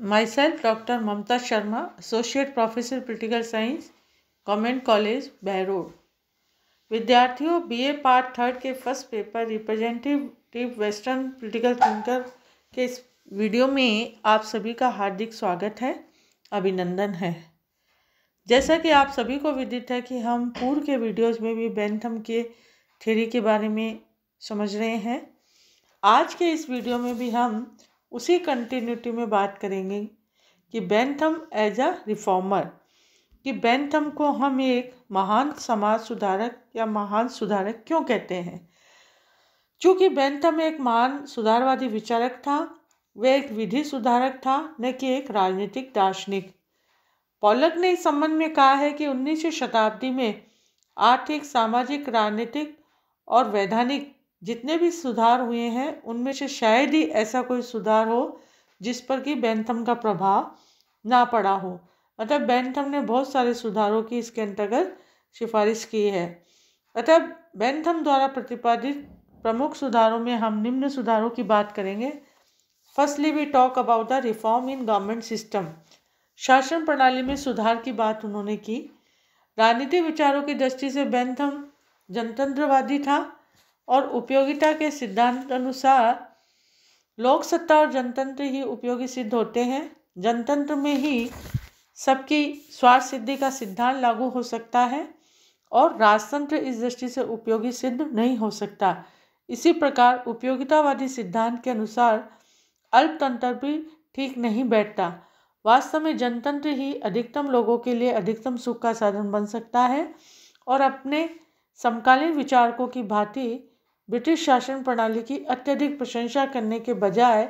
myself Dr. Mamta Sharma, Associate Professor Political Science, Government College, Behror. विद्यार्थियों BA part third के first paper representative western political thinker के इस video में आप सभी का हार्दिक स्वागत है अभिनंदन है जैसा कि आप सभी को विदित है कि हम पूर्व के वीडियोस में भी बैंथम के थ्योरी के बारे में समझ रहे हैं आज के इस वीडियो में भी हम उसी कंटिन्यूटी में बात करेंगे कि बैंथम एज अ रिफॉर्मर कि बैंथम को हम एक महान समाज सुधारक या महान सुधारक क्यों कहते हैं चूँकि बैंथम एक महान सुधारवादी विचारक था वह एक विधि सुधारक था न कि एक राजनीतिक दार्शनिक पॉलक ने इस संबंध में कहा है कि उन्नीसवीं शताब्दी में आर्थिक सामाजिक राजनीतिक और वैधानिक जितने भी सुधार हुए हैं उनमें से शायद ही ऐसा कोई सुधार हो जिस पर कि बैंथम का प्रभाव ना पड़ा हो अतः बैंथम ने बहुत सारे सुधारों की इसके अंतर्गत सिफारिश की है अतः बैंथम द्वारा प्रतिपादित प्रमुख सुधारों में हम निम्न सुधारों की बात करेंगे firstly we talk about the reform in government system शासन प्रणाली में सुधार की बात उन्होंने की राजनीतिक विचारों की दृष्टि से बैंथम जनतंत्रवादी था और उपयोगिता के सिद्धांत अनुसार लोकसत्ता और जनतंत्र ही उपयोगी सिद्ध होते हैं जनतंत्र में ही सबकी स्वार्थ सिद्धि का सिद्धांत लागू हो सकता है और राजतंत्र इस दृष्टि से उपयोगी सिद्ध नहीं हो सकता इसी प्रकार उपयोगितावादी सिद्धांत के अनुसार अल्पतंत्र भी ठीक नहीं बैठता वास्तव में जनतंत्र ही अधिकतम लोगों के लिए अधिकतम सुख का साधन बन सकता है और अपने समकालीन विचारकों की भांति ब्रिटिश शासन प्रणाली की अत्यधिक प्रशंसा करने के बजाय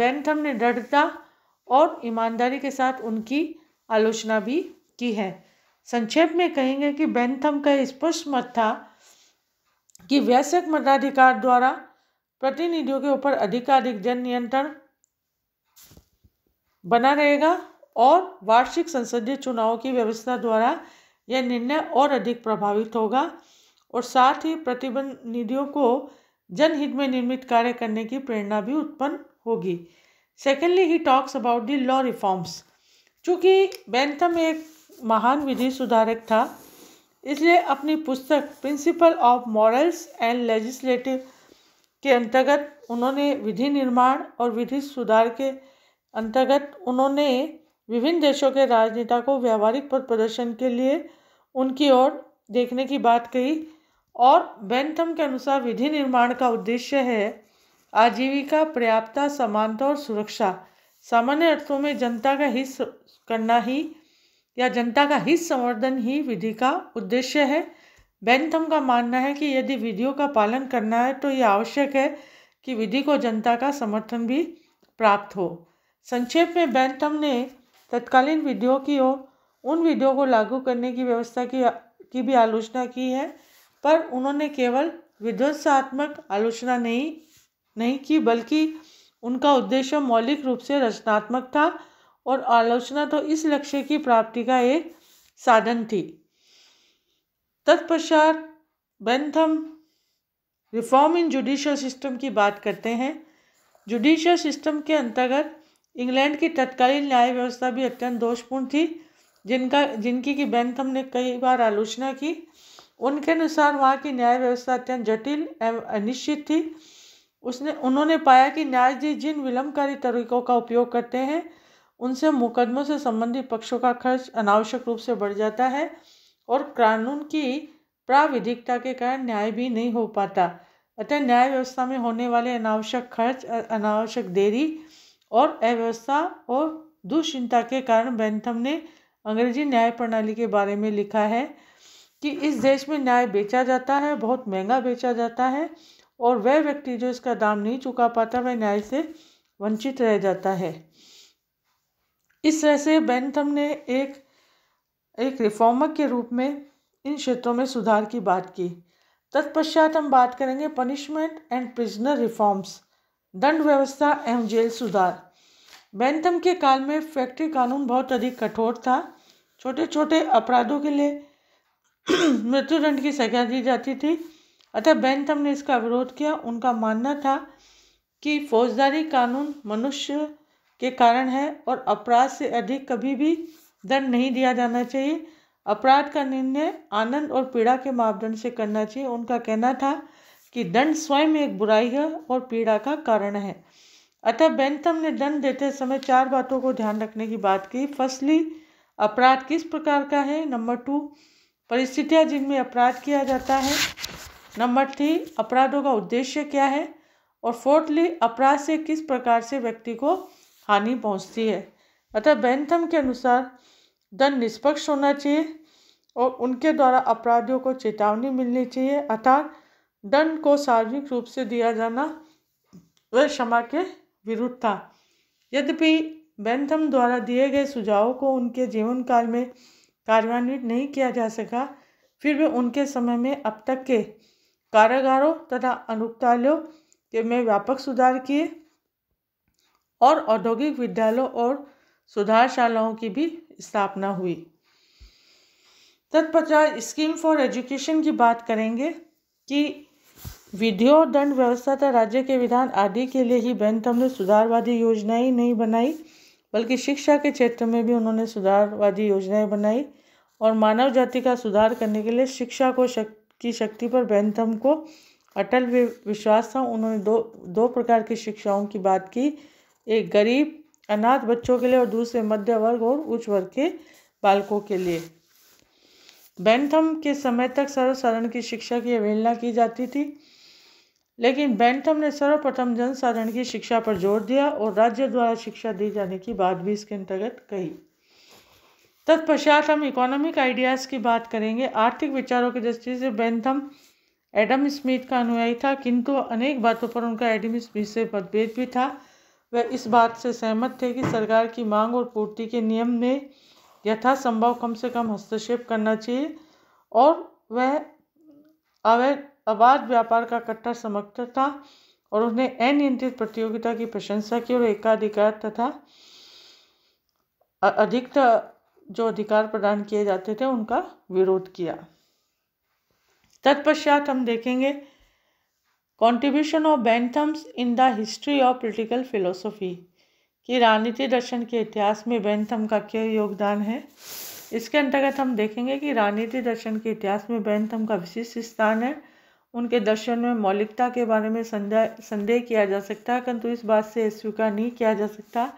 बैंथम ने दृढ़ता और ईमानदारी के साथ उनकी आलोचना भी की है संक्षेप में कहेंगे कि बैंथम का स्पष्ट मत था कि वैश्विक मताधिकार द्वारा प्रतिनिधियों के ऊपर अधिकाधिक जन नियंत्रण बना रहेगा और वार्षिक संसदीय चुनावों की व्यवस्था द्वारा यह निर्णय और अधिक प्रभावित होगा और साथ ही प्रतिबंध निधियों को जनहित में निर्मित कार्य करने की प्रेरणा भी उत्पन्न होगी secondly he talks about the law reforms चूँकि बैंथम एक महान विधि सुधारक था इसलिए अपनी पुस्तक principle of morals and legislative के अंतर्गत उन्होंने विधि निर्माण और विधि सुधार के अंतर्गत उन्होंने विभिन्न देशों के राजनेता को व्यावहारिक पद प्रदर्शन के लिए उनकी ओर देखने की बात कही और बेंथम के अनुसार विधि निर्माण का उद्देश्य है आजीविका पर्याप्तता समानता और सुरक्षा सामान्य अर्थों में जनता का हित करना ही या जनता का हित संवर्धन ही विधि का उद्देश्य है बेंथम का मानना है कि यदि विधियों का पालन करना है तो यह आवश्यक है कि विधि को जनता का समर्थन भी प्राप्त हो संक्षेप में बेंथम ने तत्कालीन विधियों की ओर उन विधियों को लागू करने की व्यवस्था की की भी आलोचना की है पर उन्होंने केवल विध्वंसात्मक आलोचना नहीं नहीं की बल्कि उनका उद्देश्य मौलिक रूप से रचनात्मक था और आलोचना तो इस लक्ष्य की प्राप्ति का एक साधन थी तत्पश्चात Bentham reform in judicial system की बात करते हैं जुडिशियल सिस्टम के अंतर्गत इंग्लैंड की तत्कालीन न्याय व्यवस्था भी अत्यंत दोषपूर्ण थी जिनका जिनकी कि बेंथम ने कई बार आलोचना की उनके अनुसार वहाँ की न्याय व्यवस्था अत्यंत जटिल एवं अनिश्चित थी उसने उन्होंने पाया कि न्यायाधीश जिन विलंबकारी तरीकों का उपयोग करते हैं उनसे मुकदमों से संबंधित पक्षों का खर्च अनावश्यक रूप से बढ़ जाता है और कानून की प्राविधिकता के कारण न्याय भी नहीं हो पाता अतः न्याय व्यवस्था में होने वाले अनावश्यक खर्च अनावश्यक देरी और अव्यवस्था और दुश्चिंता के कारण बैंथम ने अंग्रेजी न्याय प्रणाली के बारे में लिखा है कि इस देश में न्याय बेचा जाता है बहुत महंगा बेचा जाता है और वह व्यक्ति जो इसका दाम नहीं चुका पाता वह न्याय से वंचित रह जाता है इस तरह से बैंथम ने एक एक रिफॉर्मर के रूप में इन क्षेत्रों में सुधार की बात की तत्पश्चात हम बात करेंगे पनिशमेंट एंड प्रिजनर रिफॉर्म्स दंड व्यवस्था एवं जेल सुधार बैंथम के काल में फैक्ट्री कानून बहुत अधिक कठोर था छोटे छोटे अपराधों के लिए मृत्युदंड की सजा दी जाती थी अतः बैंथम ने इसका विरोध किया उनका मानना था कि फौजदारी कानून मनुष्य के कारण है और अपराध से अधिक कभी भी दंड नहीं दिया जाना चाहिए अपराध का निर्णय आनंद और पीड़ा के मापदंड से करना चाहिए उनका कहना था कि दंड स्वयं एक बुराई है और पीड़ा का कारण है अतः बैंथम ने दंड देते समय चार बातों को ध्यान रखने की बात की फर्स्टली अपराध किस प्रकार का है नंबर टू परिस्थितियाँ जिनमें अपराध किया जाता है नंबर थ्री अपराधों का उद्देश्य क्या है और फोर्थली अपराध से किस प्रकार से व्यक्ति को हानि पहुंचती है अतः बैंथम के अनुसार दंड निष्पक्ष होना चाहिए और उनके द्वारा अपराधियों को चेतावनी मिलनी चाहिए अर्थात दंड को सार्वजनिक रूप से दिया जाना वह क्षमा के विरुद्ध था यद्यपि बैंथम द्वारा दिए गए सुझावों को उनके जीवन काल में कार्यान्वित नहीं किया जा सका फिर भी उनके समय में अब तक के कारागारों तथा अनुपतालयों के में व्यापक सुधार किए और औद्योगिक विद्यालयों और सुधारशालाओं की भी स्थापना हुई तत्पश्चात स्कीम फॉर एजुकेशन की बात करेंगे कि विधियों और दंड व्यवस्था तथा राज्य के विधान आदि के लिए ही बेंथम ने सुधारवादी योजनाएं नहीं बनाई बल्कि शिक्षा के क्षेत्र में भी उन्होंने सुधारवादी योजनाएं बनाई और मानव जाति का सुधार करने के लिए शिक्षा को शक, की शक्ति पर बैंथम को अटल विश्वास था उन्होंने दो दो प्रकार की शिक्षाओं की बात की एक गरीब अनाथ बच्चों के लिए और दूसरे मध्य वर्ग और उच्च वर्ग के बालकों के लिए बैंथम के समय तक सर्वसाधारण की शिक्षा की अवहेलना की जाती थी लेकिन बैंथम ने सर्वप्रथम जनसाधारण की शिक्षा पर जोर दिया और राज्य द्वारा शिक्षा दी जाने की बात भी इसके अंतर्गत कही तत्पश्चात हम इकोनॉमिक आइडियाज़ की बात करेंगे आर्थिक विचारों की दृष्टि से बेंथम एडम स्मिथ का अनुयायी था किंतु अनेक बातों पर उनका एडम स्मिथ से मतभेद भी था वह इस बात से सहमत थे कि सरकार की मांग और पूर्ति के नियम में यथासंभव कम से कम हस्तक्षेप करना चाहिए और वह अवैध अबाध व्यापार का कट्टर समर्थक था और उन्हें अनियंत्रित प्रतियोगिता की प्रशंसा की और एकाधिकार तथा अधिकतर जो अधिकार प्रदान किए जाते थे उनका विरोध किया तत्पश्चात हम देखेंगे contribution of Bentham's in the history of political philosophy कि राजनीति दर्शन के इतिहास में बैंथम का क्या योगदान है इसके अंतर्गत हम देखेंगे कि राजनीति दर्शन के इतिहास में बैंथम का विशिष्ट स्थान है उनके दर्शन में मौलिकता के बारे में संदेह संदेह किया जा सकता है किंतु इस बात से स्वीकार नहीं किया जा सकता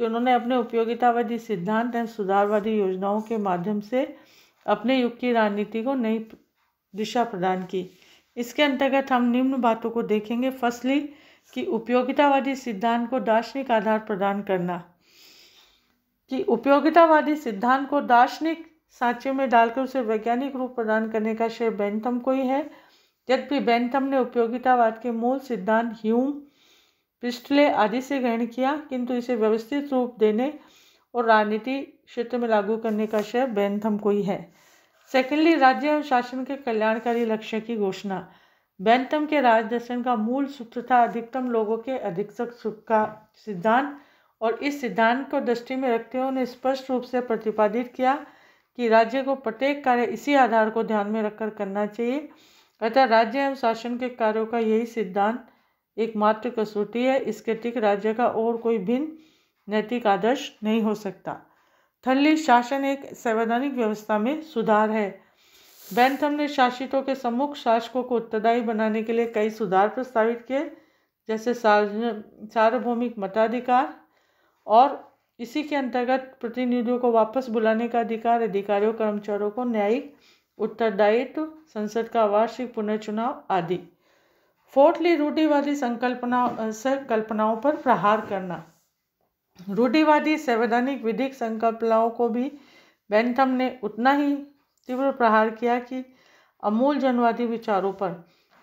कि उन्होंने अपने उपयोगितावादी सिद्धांत एवं सुधारवादी योजनाओं के माध्यम से अपने युग की राजनीति को नई दिशा प्रदान की इसके अंतर्गत हम निम्न बातों को देखेंगे फसली कि उपयोगितावादी सिद्धांत को दार्शनिक आधार प्रदान करना कि उपयोगितावादी सिद्धांत को दार्शनिक सांचे में डालकर उसे वैज्ञानिक रूप प्रदान करने का श्रेय बैंथम को ही है यद्यपि बैंथम ने उपयोगितावाद के मूल सिद्धांत ह्यूम पिस्टले आदि से ग्रहण किया किंतु इसे व्यवस्थित रूप देने और राजनीति क्षेत्र में लागू करने का श्रेय बैंथम को ही है सेकेंडली राज्य और शासन के कल्याणकारी लक्ष्य की घोषणा बैंथम के राजदर्शन का मूल सूत्र था अधिकतम लोगों के अधिक सुख का सिद्धांत और इस सिद्धांत को दृष्टि में रखते हुए उन्हें स्पष्ट रूप से प्रतिपादित किया कि राज्य को प्रत्येक कार्य इसी आधार को ध्यान में रखकर करना चाहिए अतः राज्य एवं शासन के कार्यों का यही सिद्धांत एकमात्र कसौटी है इसके ठीक राज्य का और कोई भिन्न नैतिक आदर्श नहीं हो सकता थल्ली शासन एक संवैधानिक व्यवस्था में सुधार है बैंथम ने शासितों के सम्मुख शासकों को उत्तरदायी बनाने के लिए कई सुधार प्रस्तावित किए जैसे सार्वभौमिक मताधिकार और इसी के अंतर्गत प्रतिनिधियों को वापस बुलाने का अधिकार अधिकारियों कर्मचारियों को न्यायिक उत्तरदायित्व संसद का वार्षिक पुनर्चुनाव आदि फोर्थली रूढ़िवादी संकल्पना संकल्पनाओं पर प्रहार करना रूढ़िवादी संवैधानिक विधिक संकल्पनाओं को भी बेंथम ने उतना ही तीव्र प्रहार किया कि अमूल जनवादी विचारों पर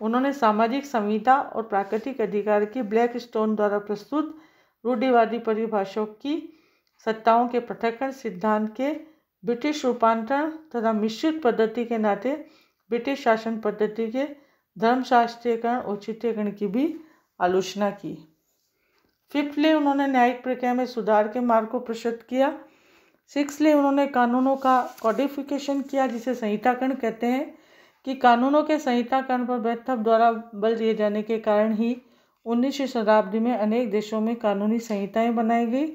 उन्होंने सामाजिक संहिता और प्राकृतिक अधिकार की ब्लैक स्टोन द्वारा प्रस्तुत रूढ़िवादी परिभाषाओं की सत्ताओं के पृथकरण सिद्धांत के ब्रिटिश रूपांतरण तथा मिश्रित पद्धति के नाते ब्रिटिश शासन पद्धति के धर्मशास्त्रीकरण औचित्यकरण की भी आलोचना की फिफ्थली उन्होंने न्यायिक प्रक्रिया में सुधार के मार्ग को प्रस्तुत किया सिक्सली उन्होंने कानूनों का कॉडिफिकेशन किया जिसे संहिताकरण कहते हैं कि कानूनों के संहिताकरण पर बैठक द्वारा बल दिए जाने के कारण ही उन्नीसवीं शताब्दी में अनेक देशों में कानूनी संहिताएं बनाई गई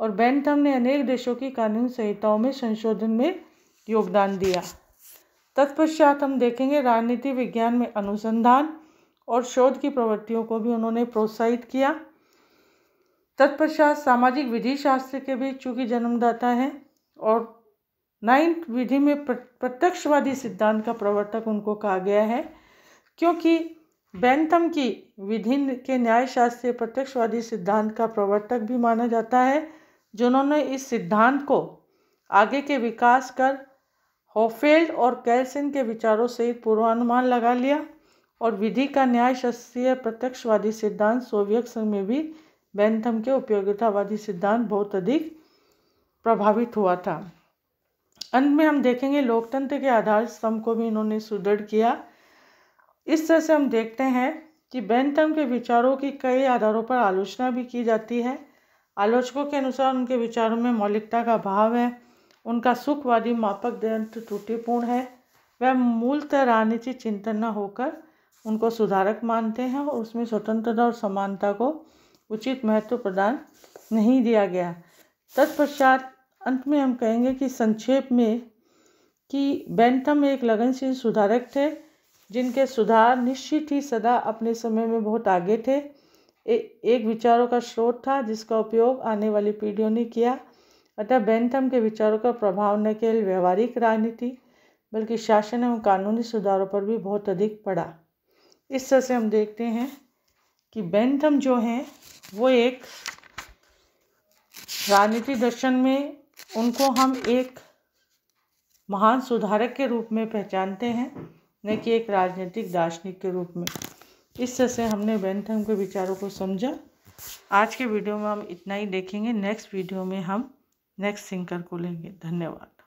और बैंथम ने अनेक देशों की कानूनी संहिताओं में संशोधन में योगदान दिया तत्पश्चात हम देखेंगे राजनीति विज्ञान में अनुसंधान और शोध की प्रवृत्तियों को भी उन्होंने प्रोत्साहित किया तत्पश्चात सामाजिक विधि शास्त्र के भी चूँकि जन्मदाता हैं और नाइन्थ विधि में प्रत्यक्षवादी सिद्धांत का प्रवर्तक उनको कहा गया है क्योंकि बैंथम की विधि के न्यायशास्त्रीय प्रत्यक्षवादी सिद्धांत का प्रवर्तक भी माना जाता है जिन्होंने इस सिद्धांत को आगे के विकास कर होफेल्ड और कैलसिन के विचारों से पूर्वानुमान लगा लिया और विधि का न्याय शास्त्रीय प्रत्यक्षवादी सिद्धांत सोवियत संघ में भी बैंथम के उपयोगितावादी सिद्धांत बहुत अधिक प्रभावित हुआ था अंत में हम देखेंगे लोकतंत्र के आधार स्तंभ को भी इन्होंने सुदृढ़ किया इस तरह से हम देखते हैं कि बैंथम के विचारों की कई आधारों पर आलोचना भी की जाती है आलोचकों के अनुसार उनके विचारों में मौलिकता का भाव है उनका सुखवादी मापक दंत त्रुटिपूर्ण है वह मूलतः राजनीति चिंतन न होकर उनको सुधारक मानते हैं और उसमें स्वतंत्रता और समानता को उचित महत्व प्रदान नहीं दिया गया तत्पश्चात अंत में हम कहेंगे कि संक्षेप में कि बैंथम एक लगनशील सुधारक थे जिनके सुधार निश्चित ही सदा अपने समय में बहुत आगे थे ए, एक विचारों का स्रोत था जिसका उपयोग आने वाली पीढ़ियों ने किया अतः बेंथम के विचारों का प्रभाव न केवल व्यवहारिक राजनीति बल्कि शासन एवं कानूनी सुधारों पर भी बहुत अधिक पड़ा इस तरह से हम देखते हैं कि बेंथम जो हैं वो एक राजनीति दर्शन में उनको हम एक महान सुधारक के रूप में पहचानते हैं न कि एक राजनीतिक दार्शनिक के रूप में इस तरह से हमने बेंथम के विचारों को समझा आज के वीडियो में हम इतना ही देखेंगे नेक्स्ट वीडियो में हम नेक्स्ट सिंगर को लेंगे धन्यवाद